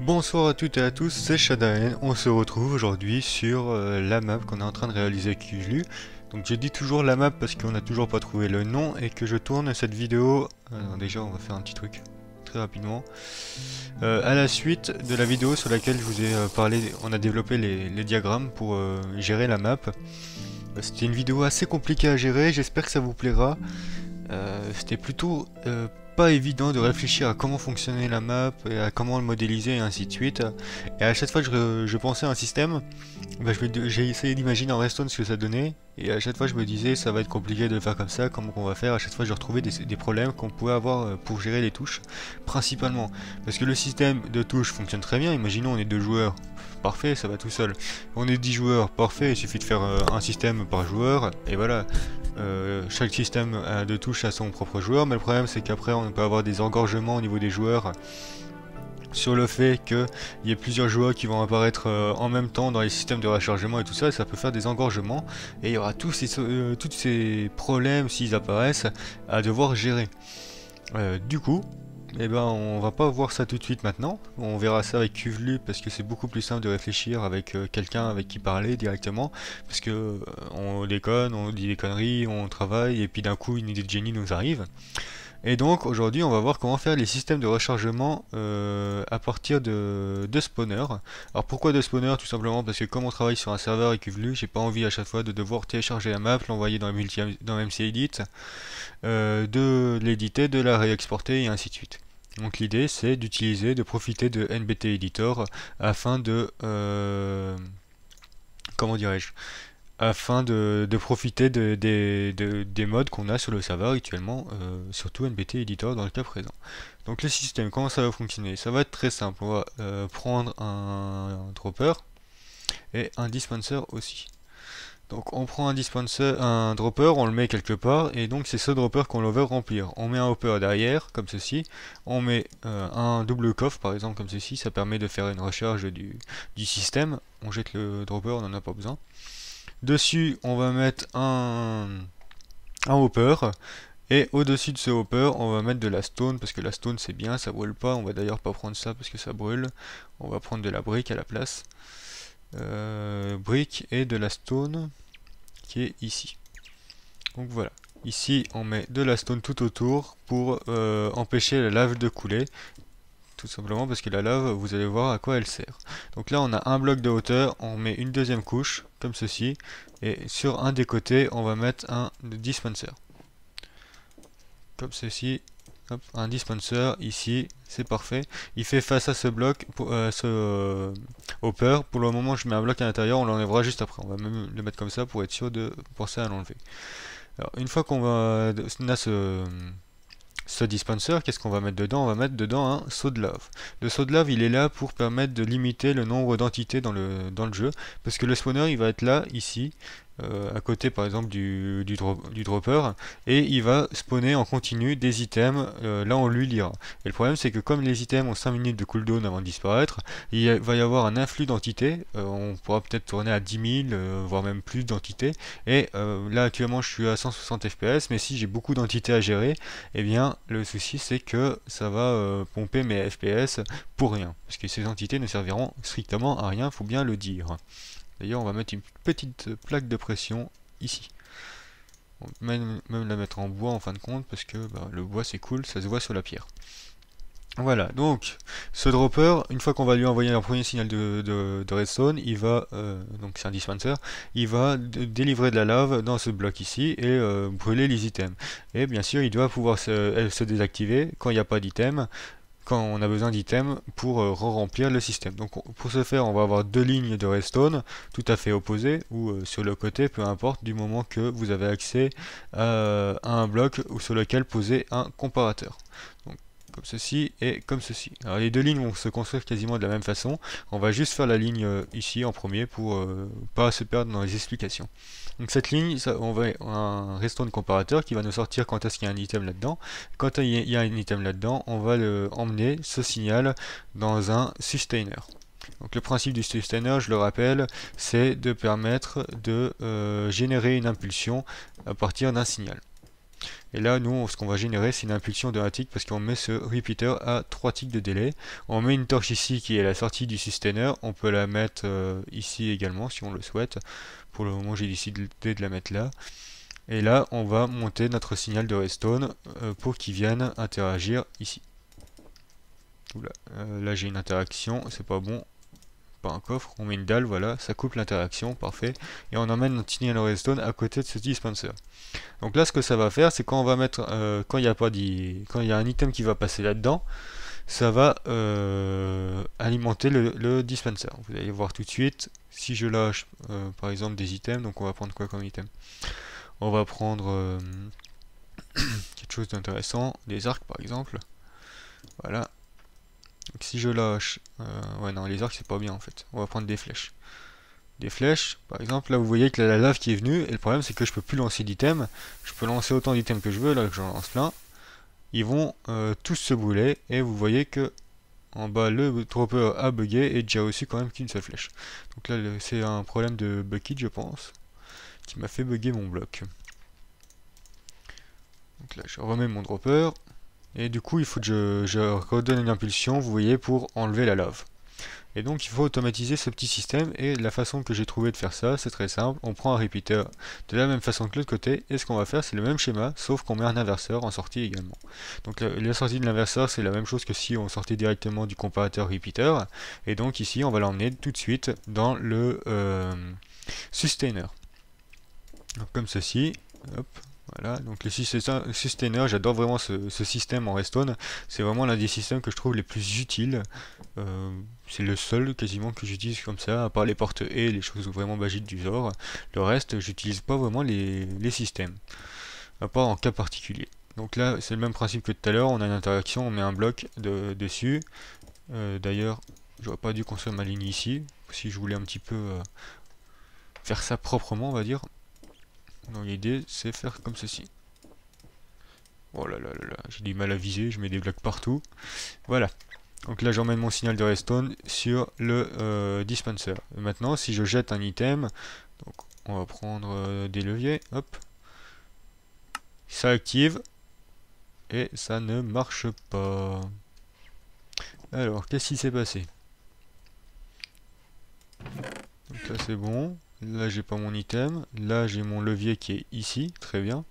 Bonsoir à toutes et à tous, c'est Shadaen, on se retrouve aujourd'hui sur euh, la map qu'on est en train de réaliser avec Kujlu. Donc j'ai dit toujours la map parce qu'on n'a toujours pas trouvé le nom et que je tourne cette vidéo... Euh, déjà on va faire un petit truc très rapidement. Euh, à la suite de la vidéo sur laquelle je vous ai parlé, on a développé les, diagrammes pour gérer la map. C'était une vidéo assez compliquée à gérer, j'espère que ça vous plaira. C'était plutôt pas évident de réfléchir à comment fonctionnait la map et à comment le modéliser et ainsi de suite. Et à chaque fois que je, pensais à un système, bah, j'ai essayé d'imaginer en Redstone ce que ça donnait. Et à chaque fois je me disais ça va être compliqué de faire comme ça, comment on va faire. À chaque fois je retrouvais des, des problèmes qu'on pouvait avoir euh, pour gérer les touches, principalement. Parce que le système de touches fonctionne très bien, imaginons on est deux joueurs, parfait, ça va tout seul. On est 10 joueurs, parfait, il suffit de faire euh, un système par joueur, et voilà. Euh, chaque système de touche a son propre joueur, mais le problème c'est qu'après on peut avoir des engorgements au niveau des joueurs sur le fait qu'il y ait plusieurs joueurs qui vont apparaître euh, en même temps dans les systèmes de rechargement et tout ça, ça peut faire des engorgements et il y aura tous ces, ces problèmes s'ils apparaissent à devoir gérer. du coup, eh ben, on va pas voir ça tout de suite maintenant. On verra ça avec Cuvelu parce que c'est beaucoup plus simple de réfléchir avec euh, quelqu'un avec qui parler directement. Parce que euh, on déconne, on dit des conneries, on travaille, et puis d'un coup, une idée de génie nous arrive. Et donc aujourd'hui on va voir comment faire les systèmes de rechargement euh, à partir de, de spawner. Alors pourquoi de Spawner Tout simplement parce que comme on travaille sur un serveur et EQVLU, j'ai pas envie à chaque fois de devoir télécharger la map, l'envoyer dans, dans MC Edit, euh, de l'éditer, de la réexporter et ainsi de suite. Donc l'idée c'est d'utiliser, de profiter de NBT Editor afin de... Euh, comment dirais-je afin de, profiter de, des modes qu'on a sur le serveur actuellement, euh, surtout NBT Editor dans le cas présent. Donc le système, comment ça va fonctionner Ça va être très simple, on va euh, prendre un, dropper et un dispenser aussi. Donc on prend un dispenser, un dropper, on le met quelque part, et donc c'est ce dropper qu'on veut remplir. On met un hopper derrière, comme ceci, on met euh, un double coffre par exemple comme ceci, ça permet de faire une recharge du système. On jette le dropper, on n'en a pas besoin. Dessus, on va mettre un, hopper. Et au-dessus de ce hopper, on va mettre de la stone, parce que la stone c'est bien, ça brûle pas. On va d'ailleurs pas prendre ça parce que ça brûle. On va prendre de la brique à la place. Euh, brique et de la stone qui est ici. Donc voilà. Ici, on met de la stone tout autour pour euh, empêcher la lave de couler tout simplement parce que la lave, vous allez voir à quoi elle sert. Donc là, on a un bloc de hauteur, on met une deuxième couche, comme ceci, et sur un des côtés, on va mettre un dispenser. Comme ceci, un dispenser ici, c'est parfait. Il fait face à ce bloc, pour, euh, ce hopper. Euh, pour le moment, je mets un bloc à l'intérieur, on l'enlèvera juste après. On va même le mettre comme ça pour être sûr de penser à l'enlever. Alors, une fois qu'on a ce ce dispenser, qu'est-ce qu'on va mettre dedans On va mettre dedans un saut de lave. Le saut de lave, il est là pour permettre de limiter le nombre d'entités dans le, dans le jeu, parce que le spawner, il va être là, ici, euh, à côté par exemple du, dropper et il va spawner en continu des items euh, là on lui lira. Et le problème c'est que comme les items ont 5 minutes de cooldown avant de disparaître, il va y avoir un influx d'entités, euh, on pourra peut-être tourner à 10 000 voire même plus d'entités et là actuellement je suis à 160 fps mais si j'ai beaucoup d'entités à gérer, et eh bien le souci c'est que ça va pomper mes fps pour rien parce que ces entités ne serviront strictement à rien, faut bien le dire. D'ailleurs, on va mettre une petite plaque de pression ici. On même, la mettre en bois en fin de compte, parce que bah, le bois c'est cool, ça se voit sur la pierre. Voilà, donc ce dropper, une fois qu'on va lui envoyer un premier signal de, redstone, il va, euh, donc c'est un dispenser, il va délivrer de la lave dans ce bloc ici et euh, brûler les items. Et bien sûr, il doit pouvoir se, euh, se désactiver quand il n'y a pas d'item quand on a besoin d'items pour euh, re-remplir le système. Donc pour ce faire, on va avoir deux lignes de redstone tout à fait opposées ou euh, sur le côté, peu importe, du moment que vous avez accès à un bloc ou sur lequel poser un comparateur comme ceci et comme ceci. Alors les deux lignes vont se construire quasiment de la même façon. On va juste faire la ligne euh, ici en premier pour ne euh, pas se perdre dans les explications. Donc cette ligne, on va un restaurant comparateur qui va nous sortir quand est-ce qu'il y a un item là-dedans. Quand il y a un item là-dedans, on va emmener ce signal dans un sustainer. Donc le principe du sustainer, je le rappelle, c'est de permettre de euh, générer une impulsion à partir d'un signal. Et là, nous, ce qu'on va générer, c'est une impulsion de 1 tick parce qu'on met ce repeater à 3 ticks de délai. On met une torche ici qui est la sortie du sustainer. On peut la mettre euh, ici également si on le souhaite. Pour le moment, j'ai décidé de la mettre là. Et là, on va monter notre signal de redstone euh, pour qu'il vienne interagir ici. Euh, là j'ai une interaction, c'est pas bon, pas un coffre, on met une dalle, voilà, ça coupe l'interaction, parfait, et on emmène notre signal redstone à côté de ce dispenser. Donc là, ce que ça va faire, c'est quand on va mettre, euh, quand il n'y a pas dit, quand il y a un item qui va passer là-dedans, ça va euh, alimenter le, dispenser. Vous allez voir tout de suite, si je lâche euh, par exemple des items, donc on va prendre quoi comme item On va prendre quelque chose d'intéressant, des arcs par exemple, voilà, si je lâche... Euh, ouais non, les arcs c'est pas bien en fait. On va prendre des flèches. Des flèches, par exemple, là vous voyez que la lave qui est venue, et le problème c'est que je peux plus lancer d'items. Je peux lancer autant d'items que je veux, là que j'en lance plein. Ils vont euh, tous se brûler, et vous voyez que en bas le dropper a bugué et déjà aussi quand même qu'une seule flèche. Donc là c'est un problème de bucket je pense, qui m'a fait bugger mon bloc. Donc là je remets mon dropper, et du coup, il faut que je, redonne une impulsion, vous voyez, pour enlever la lave. Et donc il faut automatiser ce petit système et la façon que j'ai trouvé de faire ça c'est très simple, on prend un repeater de la même façon que l'autre côté et ce qu'on va faire c'est le même schéma sauf qu'on met un inverseur en sortie également. Donc la, sortie de l'inverseur c'est la même chose que si on sortait directement du comparateur repeater et donc ici on va l'emmener tout de suite dans le euh, sustainer. comme ceci, hop, voilà, donc le sustainer, j'adore vraiment ce, système en redstone. C'est vraiment l'un des systèmes que je trouve les plus utiles. Euh, c'est le seul quasiment que j'utilise comme ça, à part les portes et les choses vraiment bagites du sort. Le reste, j'utilise pas vraiment les, systèmes, à part en cas particulier. Donc là, c'est le même principe que tout à l'heure, on a une interaction, on met un bloc dessus. D'ailleurs, D'ailleurs, j'aurais pas dû construire ma ligne ici, si je voulais un petit peu euh, faire ça proprement, on va dire. Donc l'idée c'est faire comme ceci. Oh là là là là, j'ai du mal à viser, je mets des blagues partout. Voilà. Donc là j'emmène mon signal de redstone sur le euh, dispenser. maintenant si je jette un item, donc on va prendre euh, des leviers, hop. Ça active. Et ça ne marche pas. Alors, qu'est-ce qui s'est passé Donc c'est bon. Là, j'ai pas mon item. Là, j'ai mon levier qui est ici. Très bien.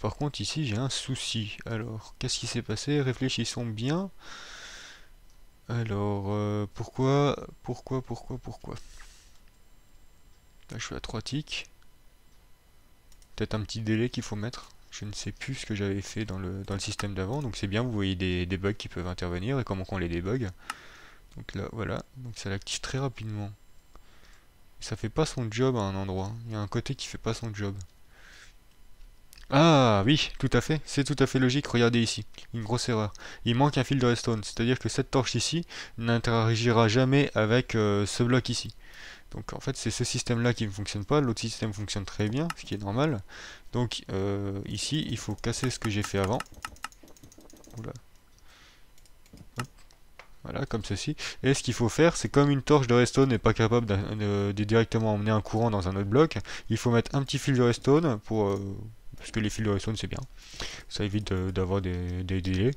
par contre, ici, j'ai un souci. Alors, qu'est-ce qui s'est passé Réfléchissons bien. Alors, euh, pourquoi Pourquoi Pourquoi Pourquoi Là, je suis à 3 ticks, Peut-être un petit délai qu'il faut mettre. Je ne sais plus ce que j'avais fait dans le, système d'avant. Donc, c'est bien, vous voyez des, des bugs qui peuvent intervenir et comment on les débug. Donc là, voilà. Donc, ça l'active très rapidement ça fait pas son job à un endroit. Il y a un côté qui fait pas son job. Ah oui, tout à fait, c'est tout à fait logique, regardez ici, une grosse erreur. Il manque un fil de redstone, c'est-à-dire que cette torche ici n'interagira jamais avec euh, ce bloc ici. Donc en fait c'est ce système là qui ne fonctionne pas, l'autre système fonctionne très bien, ce qui est normal. Donc euh, ici il faut casser ce que j'ai fait avant. Oula, voilà, comme ceci. Et ce qu'il faut faire, c'est comme une torche de redstone n'est pas capable de, directement emmener un courant dans un autre bloc, il faut mettre un petit fil de redstone, pour, euh, parce que les fils de redstone c'est bien, ça évite d'avoir des, des, délais.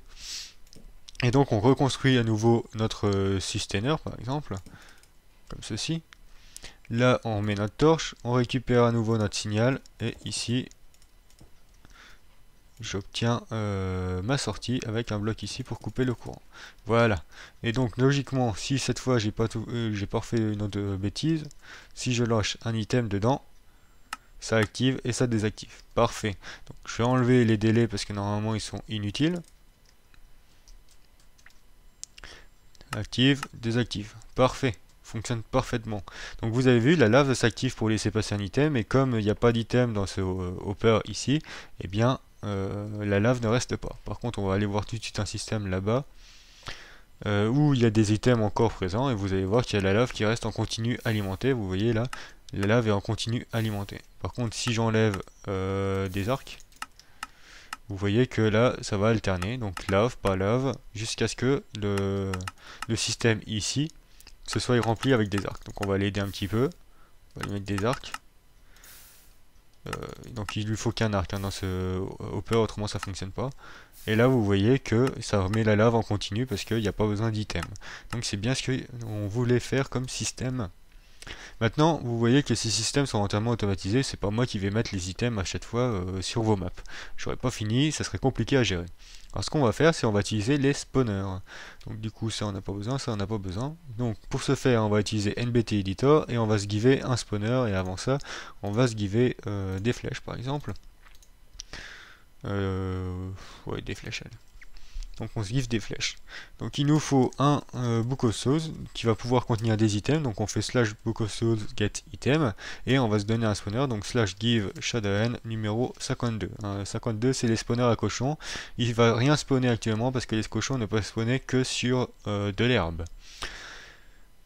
Et donc on reconstruit à nouveau notre euh, sustainer par exemple, comme ceci. Là on met notre torche, on récupère à nouveau notre signal, et ici j'obtiens euh, ma sortie avec un bloc ici pour couper le courant. Voilà. Et donc logiquement, si cette fois j'ai pas tout, euh, j'ai pas une autre euh, bêtise, si je lâche un item dedans, ça active et ça désactive. Parfait. Donc je vais enlever les délais parce que normalement ils sont inutiles. Active, désactive. Parfait fonctionne parfaitement. Donc vous avez vu, la lave s'active pour laisser passer un item, et comme il n'y a pas d'item dans ce hopper ici, eh bien euh, la lave ne reste pas. Par contre, on va aller voir tout de suite un système là-bas euh, où il y a des items encore présents et vous allez voir qu'il y a la lave qui reste en continu alimenté. Vous voyez là, la lave est en continu alimenté. Par contre, si j'enlève euh, des arcs, vous voyez que là, ça va alterner. Donc lave, pas lave, jusqu'à ce que le, le, système ici se soit rempli avec des arcs. Donc on va l'aider un petit peu. On va lui mettre des arcs. Euh, donc il lui faut qu'un arc hein. dans ce hopper, autrement ça fonctionne pas. Et là vous voyez que ça remet la lave en continu parce qu'il n'y a pas besoin d'item. Donc c'est bien ce qu'on voulait faire comme système. Maintenant, vous voyez que ces systèmes sont entièrement automatisés, c'est pas moi qui vais mettre les items à chaque fois euh, sur vos maps. J'aurais pas fini, ça serait compliqué à gérer. Alors ce qu'on va faire, c'est on va utiliser les spawners. Donc du coup, ça on n'a pas besoin, ça on n'a pas besoin. Donc pour ce faire, on va utiliser NBT Editor et on va se giver un spawner. Et avant ça, on va se giver euh, des flèches par exemple. Euh, ouais, des flèches. Allez donc on se give des flèches. Donc il nous faut un euh, book qui va pouvoir contenir des items, donc on fait slash book of get item, et on va se donner un spawner, donc slash give shadown numéro 52. 52 c'est les spawners à cochons, il va rien spawner actuellement parce que les cochons ne peuvent spawner que sur euh, de l'herbe.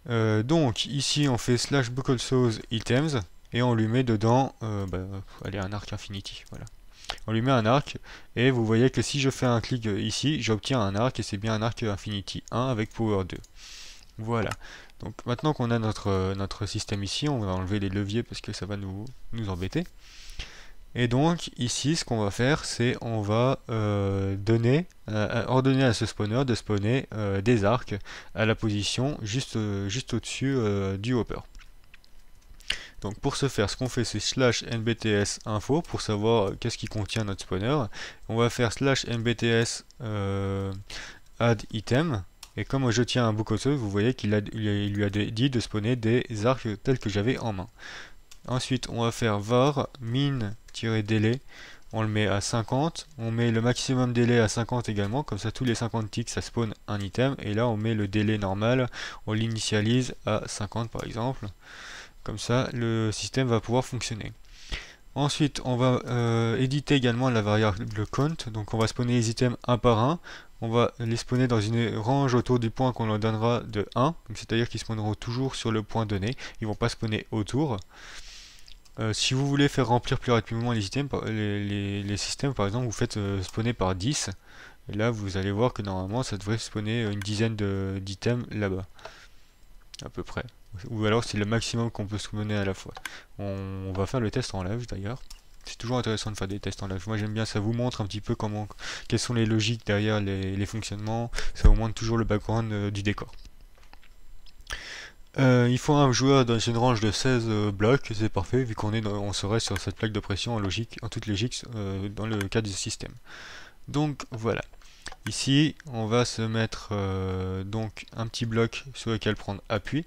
Euh, donc ici on fait slash book of items, et on lui met dedans, euh, bah, un arc infinity, voilà on lui met un arc, et vous voyez que si je fais un clic euh, ici, j'obtiens un arc, et c'est bien un arc Infinity 1 avec Power 2. Voilà. Donc maintenant qu'on a notre, euh, notre système ici, on va enlever les leviers parce que ça va nous, nous embêter. Et donc ici, ce qu'on va faire, c'est on va euh, donner, ordonner à ce spawner de spawner des arcs à la position juste, juste au-dessus du hopper. Donc pour ce faire, ce qu'on fait c'est slash mbts info pour savoir qu'est-ce qui contient notre spawner. On va faire slash mbts euh, add item. Et comme je tiens un boucoteau, vous voyez qu'il lui a dit de spawner des arcs tels que j'avais en main. Ensuite, on va faire var min-délai on le met à 50, on met le maximum délai à 50 également, comme ça tous les 50 ticks ça spawn un item, et là on met le délai normal, on l'initialise à 50 par exemple. Comme ça, le système va pouvoir fonctionner. Ensuite, on va euh, éditer également la variable count. Donc on va spawner les items un par un. On va les spawner dans une range autour du point qu'on leur donnera de 1. C'est-à-dire qu'ils spawneront toujours sur le point donné. Ils vont pas spawner autour. Euh, si vous voulez faire remplir plus rapidement les, items, les, systèmes, par exemple, vous faites euh, spawner par 10. Et là, vous allez voir que normalement, ça devrait spawner une dizaine d'items là-bas. À peu près. Ou alors c'est le maximum qu'on peut se mener à la fois. On, va faire le test en live d'ailleurs. C'est toujours intéressant de faire des tests en live. Moi j'aime bien, ça vous montre un petit peu comment, quelles sont les logiques derrière les, fonctionnements. Ça vous montre toujours le background euh, du décor. Euh, il faut un joueur dans une range de 16 euh, blocs, c'est parfait vu qu'on on serait sur cette plaque de pression en logique, en toute logique dans le cadre du système. Donc voilà. Ici on va se mettre donc un petit bloc sur lequel prendre appui.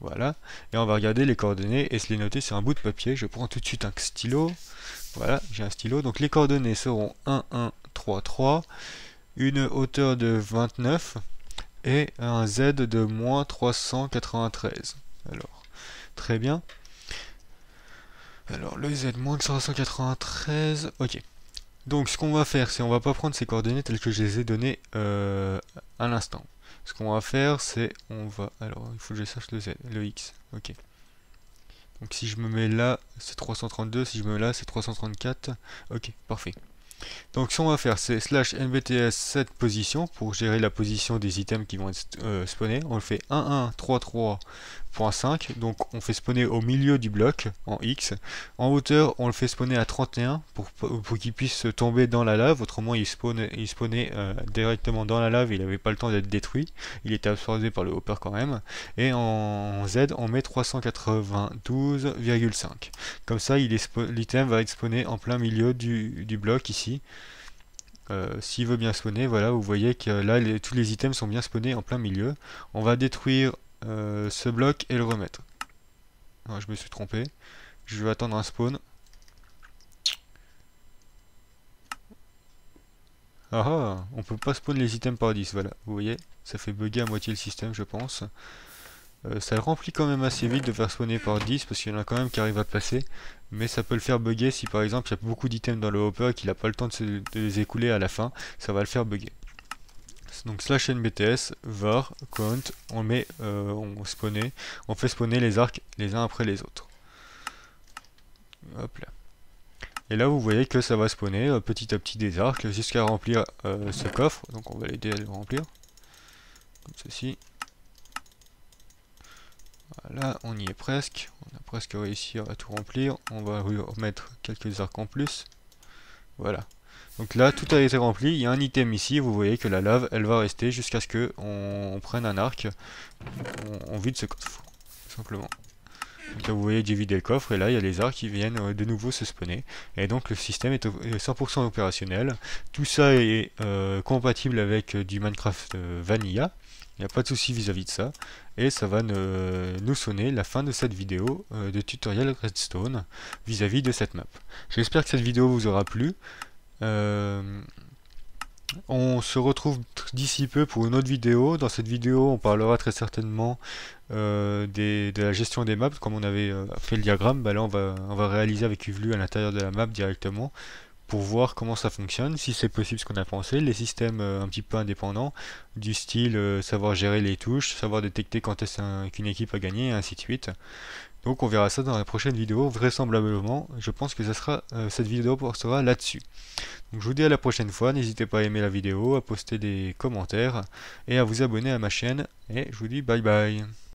Voilà. Et on va regarder les coordonnées et se les noter sur un bout de papier. Je prends tout de suite un stylo. Voilà, j'ai un stylo. Donc les coordonnées seront 1, 1, 3, 3, une hauteur de 29 et un Z de moins 393. Alors, très bien. Alors le Z moins 393, ok. Donc ce qu'on va faire, c'est on va pas prendre ces coordonnées telles que je les ai données euh, à l'instant ce qu'on va faire c'est on va alors il faut que je cherche le z le x ok donc si je me mets là c'est 332 si je me mets là c'est 334 ok parfait donc ce qu'on va faire c'est slash nbts cette position pour gérer la position des items qui vont être euh, spawnés. On le fait 1133.5 donc on fait spawner au milieu du bloc en X. En hauteur on le fait spawner à 31 pour, pour qu'il puisse tomber dans la lave autrement il, il spawnait euh, directement dans la lave il n'avait pas le temps d'être détruit. Il était absorbé par le hopper quand même. Et en Z on met 392,5. Comme ça l'item va être spawné en plein milieu du bloc ici euh, s'il veut bien spawner, voilà, vous voyez que là, tous les items sont bien spawnés en plein milieu. On va détruire euh, ce bloc et le remettre. Ah, je me suis trompé. Je vais attendre un spawn. Ah, ah on peut pas spawn les items par 10, voilà. Vous voyez, ça fait bugger à moitié le système, je pense. Euh, ça le remplit quand même assez vite de faire spawner par 10 parce qu'il y en a quand même qui arrivent à passer. Mais ça peut le faire bugger si par exemple il y a beaucoup d'items dans le hopper et qu'il n'a pas le temps de, les écouler à la fin. Ça va le faire bugger. Donc slash nbts, var, count, on met, euh, on spawner, on fait spawner les arcs les uns après les autres. Hop là. Et là vous voyez que ça va spawner euh, petit à petit des arcs jusqu'à remplir ce coffre. Donc on va l'aider à le remplir. Comme ceci. Voilà, on y est presque. On a presque réussi à tout remplir. On va remettre quelques arcs en plus. Voilà. Donc là, tout a été rempli. Il y a un item ici. Vous voyez que la lave, elle va rester jusqu'à ce que on, prenne un arc. On, vide ce coffre, tout simplement. Là, vous voyez, j'ai vidé le coffre, et là, il y a les arts qui viennent euh, de nouveau se spawner. Et donc, le système est 100% opérationnel. Tout ça est euh, compatible avec euh, du Minecraft Vanilla. Il n'y a pas de souci vis-à-vis de ça. Et ça va nous sonner la fin de cette vidéo de tutoriel Redstone vis-à-vis de cette map. J'espère que cette vidéo vous aura plu. On se retrouve d'ici peu pour une autre vidéo. Dans cette vidéo, on parlera très certainement euh, de la gestion des maps. Comme on avait euh, fait le diagramme, bah là on va, on va réaliser avec UVLU à l'intérieur de la map directement pour voir comment ça fonctionne, si c'est possible ce qu'on a pensé, les systèmes euh, un petit peu indépendants, du style savoir gérer les touches, savoir détecter quand est-ce qu'une équipe a gagné, et ainsi de suite. Donc on verra ça dans la prochaine vidéo, vraisemblablement. Je pense que euh, cette vidéo sera là-dessus. Donc je vous dis à la prochaine fois, n'hésitez pas à aimer la vidéo, à poster des commentaires et à vous abonner à ma chaîne. Et je vous dis bye bye